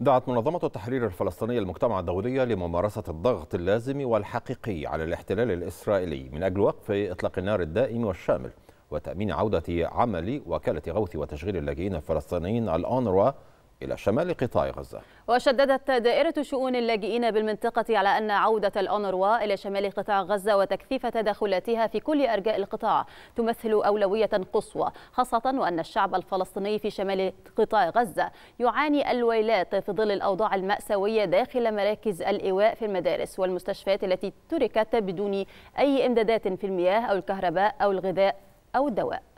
دعت منظمة التحرير الفلسطينية المجتمع الدولي لممارسة الضغط اللازم والحقيقي على الاحتلال الإسرائيلي من أجل وقف إطلاق النار الدائم والشامل وتأمين عودة عمل وكالة غوث وتشغيل اللاجئين الفلسطينيين الأونروا إلى شمال قطاع غزة وشددت دائرة شؤون اللاجئين بالمنطقة على أن عودة الأونروا إلى شمال قطاع غزة وتكثيف تدخلاتها في كل أرجاء القطاع تمثل أولوية قصوى خاصة وأن الشعب الفلسطيني في شمال قطاع غزة يعاني الويلات في ظل الأوضاع المأساوية داخل مراكز الإيواء في المدارس والمستشفيات التي تركت بدون أي إمدادات في المياه أو الكهرباء أو الغذاء أو الدواء